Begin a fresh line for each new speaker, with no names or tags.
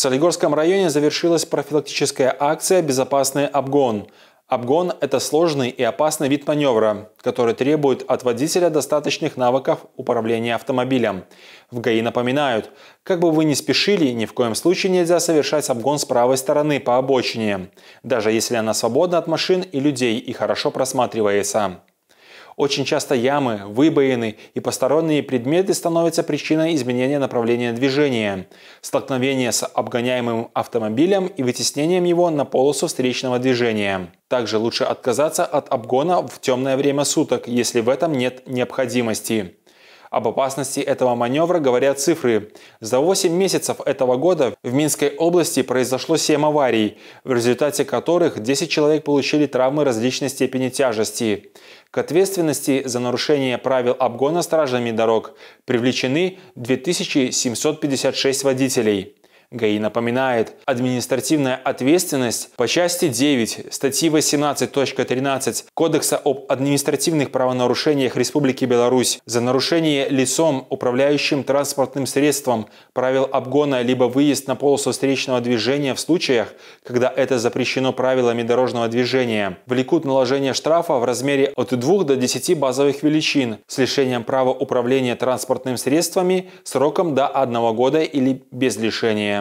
В Солигорском районе завершилась профилактическая акция «Безопасный обгон». Обгон – это сложный и опасный вид маневра, который требует от водителя достаточных навыков управления автомобилем. В ГАИ напоминают, как бы вы ни спешили, ни в коем случае нельзя совершать обгон с правой стороны по обочине, даже если она свободна от машин и людей и хорошо просматривается. Очень часто ямы, выбоины и посторонние предметы становятся причиной изменения направления движения, столкновения с обгоняемым автомобилем и вытеснением его на полосу встречного движения. Также лучше отказаться от обгона в темное время суток, если в этом нет необходимости. Об опасности этого маневра говорят цифры. За 8 месяцев этого года в Минской области произошло 7 аварий, в результате которых 10 человек получили травмы различной степени тяжести. К ответственности за нарушение правил обгона стражами дорог привлечены 2756 водителей. ГАИ напоминает. Административная ответственность по части 9 статьи 18.13 Кодекса об административных правонарушениях Республики Беларусь за нарушение лицом, управляющим транспортным средством правил обгона либо выезд на полосу встречного движения в случаях, когда это запрещено правилами дорожного движения, влекут наложение штрафа в размере от 2 до 10 базовых величин с лишением права управления транспортным средствами сроком до 1 года или без лишения.